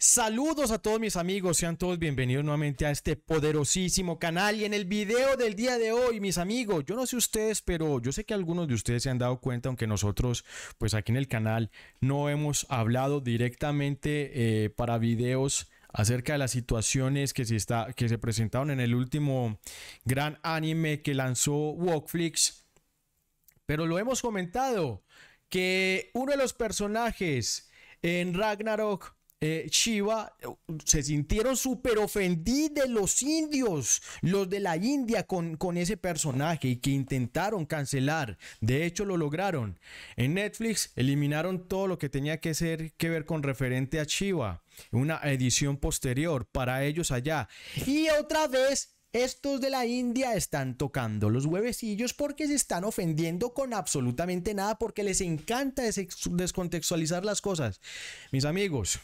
Saludos a todos mis amigos, sean todos bienvenidos nuevamente a este poderosísimo canal y en el video del día de hoy, mis amigos, yo no sé ustedes, pero yo sé que algunos de ustedes se han dado cuenta, aunque nosotros pues aquí en el canal no hemos hablado directamente eh, para videos acerca de las situaciones que se, que se presentaron en el último gran anime que lanzó Walkflix, pero lo hemos comentado que uno de los personajes en Ragnarok eh, Shiva eh, se sintieron súper ofendidos los indios, los de la India con, con ese personaje y que intentaron cancelar. De hecho, lo lograron. En Netflix eliminaron todo lo que tenía que, ser, que ver con referente a Chiva. una edición posterior para ellos allá. Y otra vez estos de la India están tocando los huevecillos porque se están ofendiendo con absolutamente nada porque les encanta descontextualizar las cosas. Mis amigos,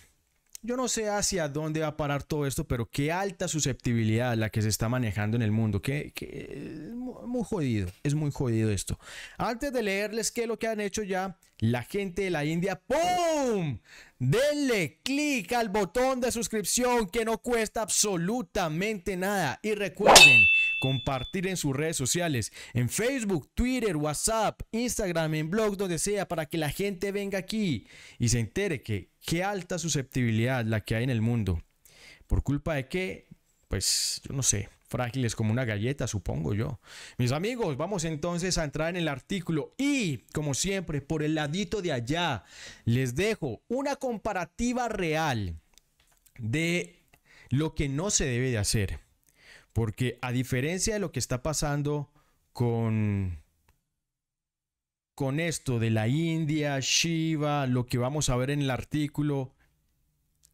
yo no sé hacia dónde va a parar todo esto, pero qué alta susceptibilidad la que se está manejando en el mundo. Que, muy jodido, es muy jodido esto. Antes de leerles qué es lo que han hecho ya, la gente de la India, ¡pum! Denle clic al botón de suscripción que no cuesta absolutamente nada. Y recuerden compartir en sus redes sociales, en Facebook, Twitter, WhatsApp, Instagram, en blog, donde sea, para que la gente venga aquí y se entere que qué alta susceptibilidad la que hay en el mundo. ¿Por culpa de qué? Pues yo no sé, frágiles como una galleta, supongo yo. Mis amigos, vamos entonces a entrar en el artículo y, como siempre, por el ladito de allá, les dejo una comparativa real de lo que no se debe de hacer porque a diferencia de lo que está pasando con, con esto de la India, Shiva, lo que vamos a ver en el artículo,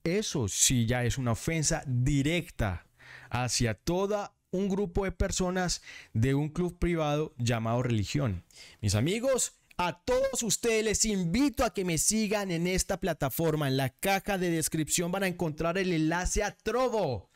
eso sí ya es una ofensa directa hacia toda un grupo de personas de un club privado llamado religión. Mis amigos, a todos ustedes les invito a que me sigan en esta plataforma. En la caja de descripción van a encontrar el enlace a Trovo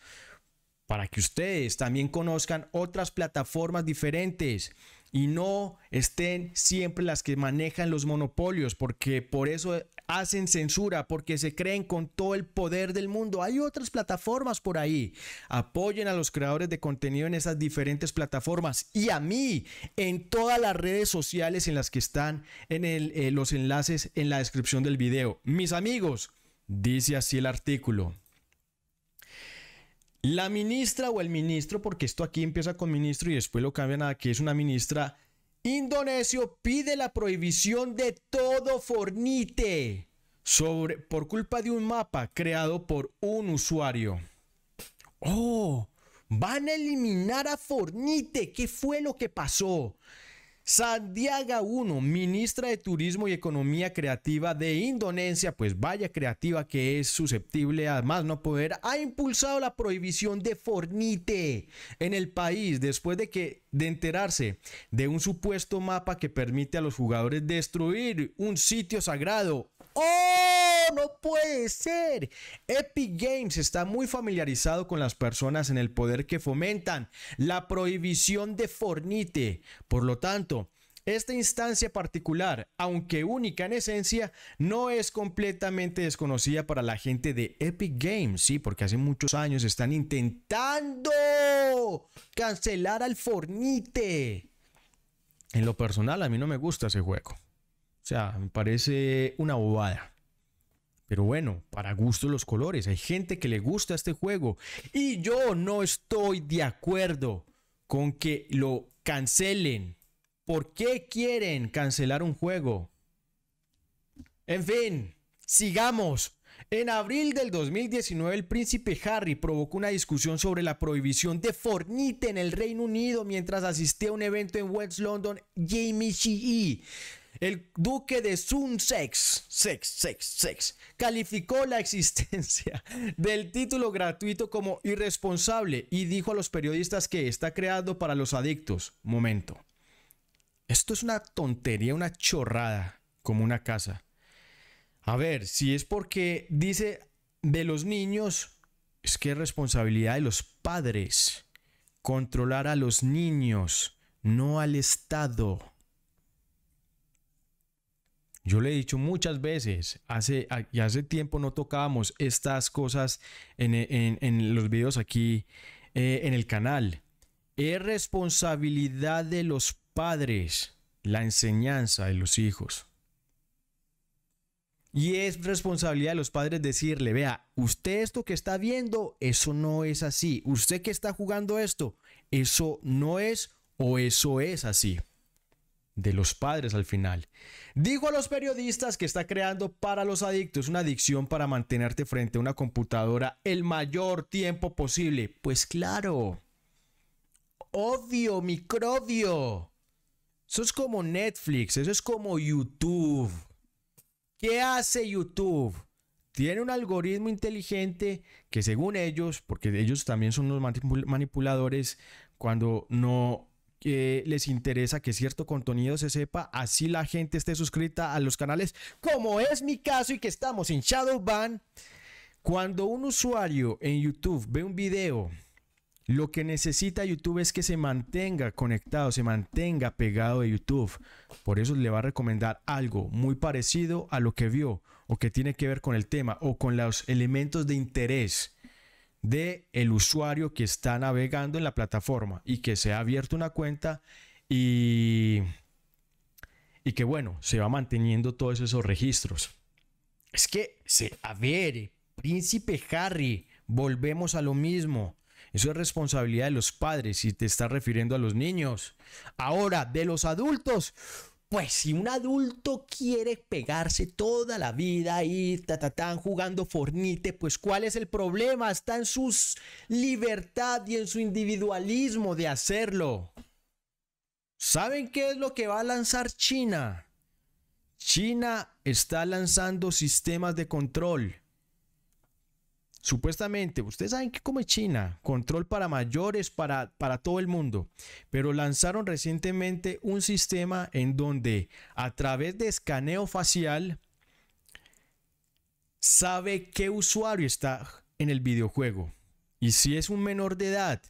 para que ustedes también conozcan otras plataformas diferentes y no estén siempre las que manejan los monopolios, porque por eso hacen censura, porque se creen con todo el poder del mundo. Hay otras plataformas por ahí. Apoyen a los creadores de contenido en esas diferentes plataformas y a mí en todas las redes sociales en las que están en eh, los enlaces en la descripción del video. Mis amigos, dice así el artículo. La ministra o el ministro, porque esto aquí empieza con ministro y después lo cambian a que es una ministra, indonesio pide la prohibición de todo fornite sobre, por culpa de un mapa creado por un usuario. ¡Oh! Van a eliminar a Fornite. ¿Qué fue lo que pasó? Sandiaga 1, ministra de Turismo y Economía Creativa de Indonesia, pues vaya creativa que es susceptible, además no poder, ha impulsado la prohibición de Fornite en el país después de que de enterarse de un supuesto mapa que permite a los jugadores destruir un sitio sagrado. ¡Oh! no puede ser. Epic Games está muy familiarizado con las personas en el poder que fomentan la prohibición de Fornite. Por lo tanto, esta instancia particular, aunque única en esencia, no es completamente desconocida para la gente de Epic Games, sí, porque hace muchos años están intentando cancelar al Fornite. En lo personal, a mí no me gusta ese juego. O sea, me parece una bobada. Pero bueno, para gusto los colores. Hay gente que le gusta este juego. Y yo no estoy de acuerdo con que lo cancelen. ¿Por qué quieren cancelar un juego? En fin, sigamos. En abril del 2019, el príncipe Harry provocó una discusión sobre la prohibición de Fortnite en el Reino Unido mientras asistía a un evento en West London, Jamie G.E. El duque de Sunsex, Sex, sex, sex, sex, calificó la existencia del título gratuito como irresponsable y dijo a los periodistas que está creado para los adictos. Momento. Esto es una tontería, una chorrada, como una casa. A ver, si es porque dice de los niños, es que es responsabilidad de los padres controlar a los niños, no al Estado. Yo le he dicho muchas veces, hace, hace tiempo no tocábamos estas cosas en, los videos aquí eh, en el canal. Es responsabilidad de los padres la enseñanza de los hijos. Y es responsabilidad de los padres decirle, vea, usted esto que está viendo, eso no es así. Usted que está jugando esto, eso no es o eso es así de los padres al final. Digo a los periodistas que está creando para los adictos una adicción para mantenerte frente a una computadora el mayor tiempo posible. Pues claro. Odio, microbio. Eso es como Netflix, eso es como YouTube. ¿Qué hace YouTube? Tiene un algoritmo inteligente que según ellos, porque ellos también son los manipuladores, cuando no les interesa que cierto contenido se sepa, así la gente esté suscrita a los canales, como es mi caso y que estamos en Shadowban. Cuando un usuario en YouTube ve un video, lo que necesita YouTube es que se mantenga conectado, se mantenga pegado de YouTube. Por eso le va a recomendar algo muy parecido a lo que vio o que tiene que ver con el tema o con los elementos de interés del el usuario que está navegando en la plataforma y que se ha abierto una cuenta y, y que bueno, se va manteniendo todos esos registros. Es que, se, a ver, príncipe Harry, volvemos a lo mismo. Eso es responsabilidad de los padres si te estás refiriendo a los niños. Ahora, de los adultos pues si un adulto quiere pegarse toda la vida y ta, ta, jugando Fornite, pues ¿cuál es el problema? Está en su libertad y en su individualismo de hacerlo. ¿Saben qué es lo que va a lanzar China? China está lanzando sistemas de control Supuestamente, ustedes saben que come China, control para mayores, para, para todo el mundo, pero lanzaron recientemente un sistema en donde a través de escaneo facial sabe qué usuario está en el videojuego. Y si es un menor de edad,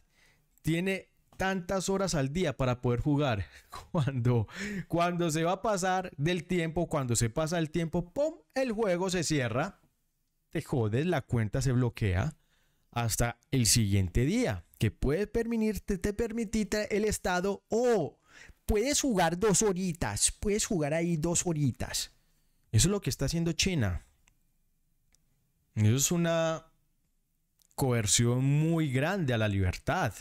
tiene tantas horas al día para poder jugar. Cuando, cuando se va a pasar del tiempo, cuando se pasa el tiempo, ¡pum! El juego se cierra te jodes, la cuenta se bloquea hasta el siguiente día, que puede permitirte, te permitirte el estado o puedes jugar dos horitas, puedes jugar ahí dos horitas. Eso es lo que está haciendo China. Eso es una coerción muy grande a la libertad.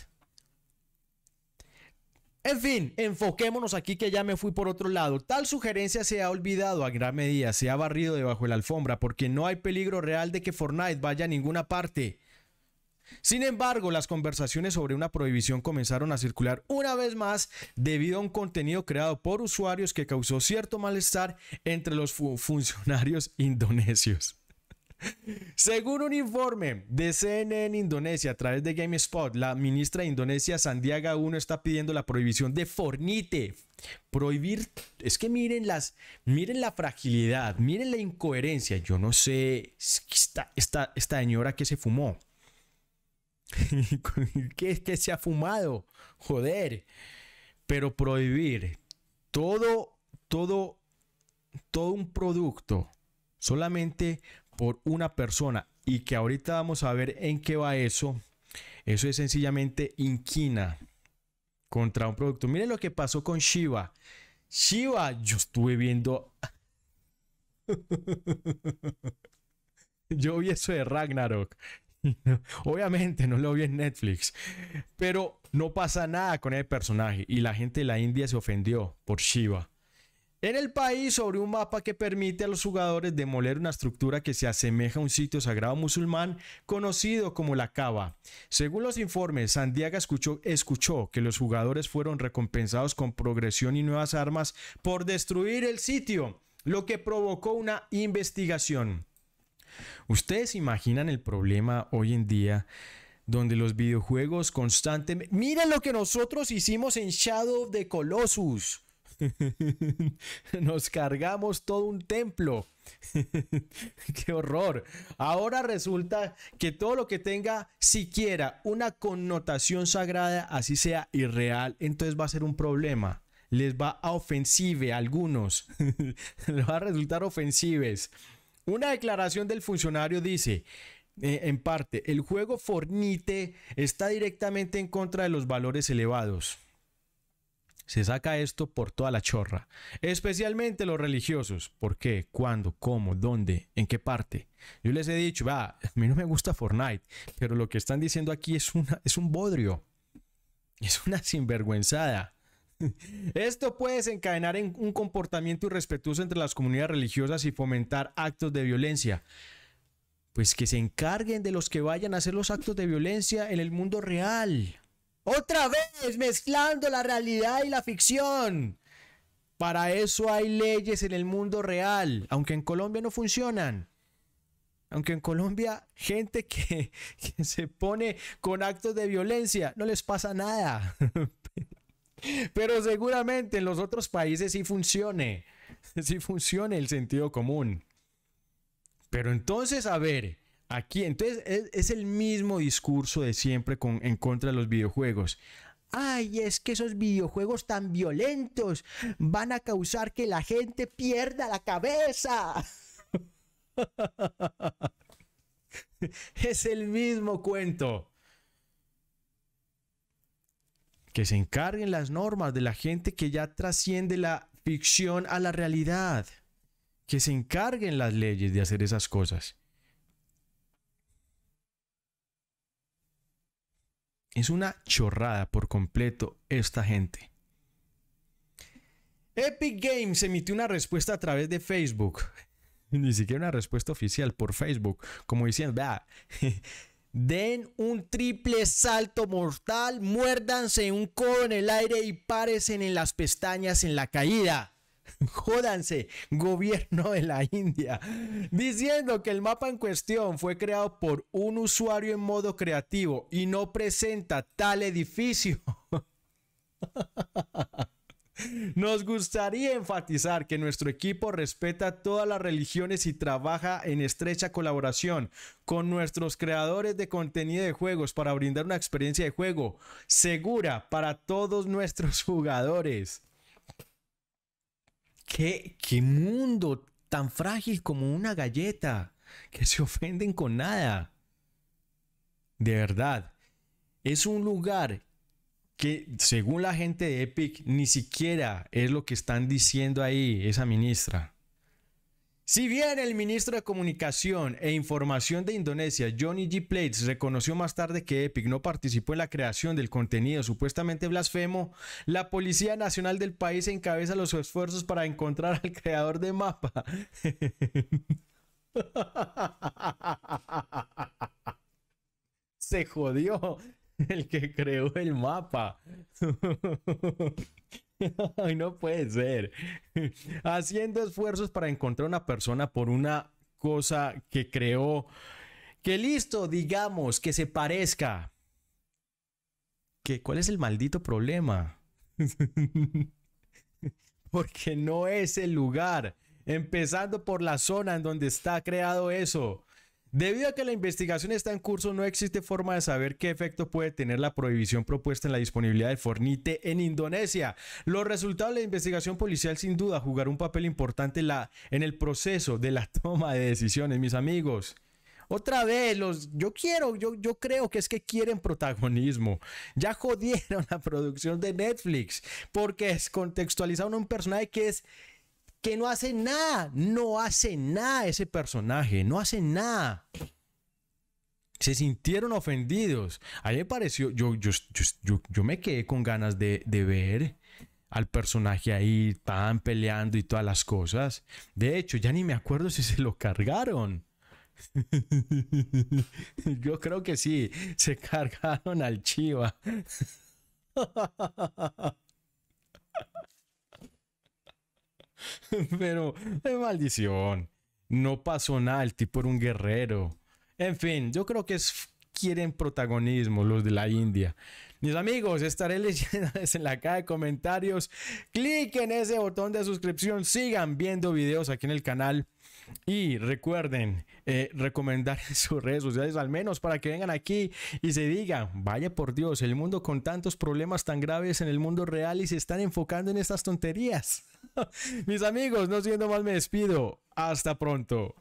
En fin, enfoquémonos aquí que ya me fui por otro lado. Tal sugerencia se ha olvidado a gran medida, se ha barrido debajo de la alfombra porque no hay peligro real de que Fortnite vaya a ninguna parte. Sin embargo, las conversaciones sobre una prohibición comenzaron a circular una vez más debido a un contenido creado por usuarios que causó cierto malestar entre los funcionarios indonesios. Según un informe de CNN Indonesia a través de GameSpot, la ministra de Indonesia, Sandiaga 1, está pidiendo la prohibición de Fornite. Prohibir, es que miren las, miren la fragilidad, miren la incoherencia. Yo no sé esta, esta, señora que se fumó. ¿Qué, que se ha fumado? Joder. Pero prohibir todo, todo, todo un producto solamente por una persona y que ahorita vamos a ver en qué va eso, eso es sencillamente inquina contra un producto. Miren lo que pasó con Shiva. Shiva, yo estuve viendo. yo vi eso de Ragnarok. Obviamente no lo vi en Netflix, pero no pasa nada con el personaje y la gente de la India se ofendió por Shiva en el país sobre un mapa que permite a los jugadores demoler una estructura que se asemeja a un sitio sagrado musulmán conocido como la Cava. Según los informes, Sandiaga escuchó, escuchó que los jugadores fueron recompensados con progresión y nuevas armas por destruir el sitio, lo que provocó una investigación. ¿Ustedes imaginan el problema hoy en día? donde los videojuegos constantemente... Miren lo que nosotros hicimos en Shadow of the Colossus. Nos cargamos todo un templo. Qué horror. Ahora resulta que todo lo que tenga siquiera una connotación sagrada, así sea irreal, entonces va a ser un problema. Les va a ofensive a algunos. Les va a resultar ofensives. Una declaración del funcionario dice, eh, en parte, el juego Fornite está directamente en contra de los valores elevados. Se saca esto por toda la chorra, especialmente los religiosos. ¿Por qué? ¿Cuándo? ¿Cómo? ¿Dónde? ¿En qué parte? Yo les he dicho, va, a mí no me gusta Fortnite, pero lo que están diciendo aquí es, una, es un bodrio. Es una sinvergüenzada. Esto puede desencadenar en un comportamiento irrespetuoso entre las comunidades religiosas y fomentar actos de violencia. Pues que se encarguen de los que vayan a hacer los actos de violencia en el mundo real. Otra vez mezclando la realidad y la ficción. Para eso hay leyes en el mundo real, aunque en Colombia no funcionan. Aunque en Colombia gente que, se pone con actos de violencia, no les pasa nada. Pero seguramente en los otros países sí funcione, sí funcione el sentido común. Pero entonces, a ver, Aquí, entonces es, el mismo discurso de siempre en contra de los videojuegos. Ay, es que esos videojuegos tan violentos van a causar que la gente pierda la cabeza. es el mismo cuento. Que se encarguen las normas de la gente que ya trasciende la ficción a la realidad. Que se encarguen las leyes de hacer esas cosas. Es una chorrada por completo esta gente. Epic Games emitió una respuesta a través de Facebook. Ni siquiera una respuesta oficial por Facebook. Como diciendo, vea, den un triple salto mortal, muérdanse un codo en el aire y párense en las pestañas en la caída. Jódanse, gobierno de la India, diciendo que el mapa en cuestión fue creado por un usuario en modo creativo y no presenta tal edificio. Nos gustaría enfatizar que nuestro equipo respeta todas las religiones y trabaja en estrecha colaboración con nuestros creadores de contenido de juegos para brindar una experiencia de juego segura para todos nuestros jugadores. ¿Qué, mundo tan frágil como una galleta, que se ofenden con nada. De verdad, es un lugar que según la gente de Epic ni siquiera es lo que están diciendo ahí esa ministra. Si bien el ministro de Comunicación e Información de Indonesia, Johnny G. Plates, reconoció más tarde que Epic no participó en la creación del contenido supuestamente blasfemo, la Policía Nacional del país encabeza los esfuerzos para encontrar al creador de mapa. Se jodió el que creó el mapa. no puede ser. Haciendo esfuerzos para encontrar una persona por una cosa que creó. Que listo, digamos, que se parezca. ¿Qué, ¿Cuál es el maldito problema? Porque no es el lugar. Empezando por la zona en donde está creado eso. Debido a que la investigación está en curso, no existe forma de saber qué efecto puede tener la prohibición propuesta en la disponibilidad de Fornite en Indonesia. Los resultados de la investigación policial sin duda jugarán un papel importante en el proceso de la toma de decisiones, mis amigos. Otra vez, los, yo quiero, yo, yo creo que es que quieren protagonismo. Ya jodieron la producción de Netflix porque es a un personaje que es que no hace nada, no hace nada ese personaje, no hace nada. Se sintieron ofendidos. A me pareció, yo, yo, yo, me quedé con ganas de, de, ver al personaje ahí tan peleando y todas las cosas. De hecho, ya ni me acuerdo si se lo cargaron. yo creo que sí, se cargaron al chiva. Pero, maldición. No pasó nada, el tipo era un guerrero. En fin, yo creo que quieren protagonismo los de la India. Mis amigos, estaré leyendo en la caja de comentarios. en ese botón de suscripción, sigan viendo videos aquí en el canal. Y recuerden eh, recomendar en sus redes sociales al menos para que vengan aquí y se digan, vaya por Dios, el mundo con tantos problemas tan graves en el mundo real y se están enfocando en estas tonterías. Mis amigos, no siendo mal me despido. Hasta pronto.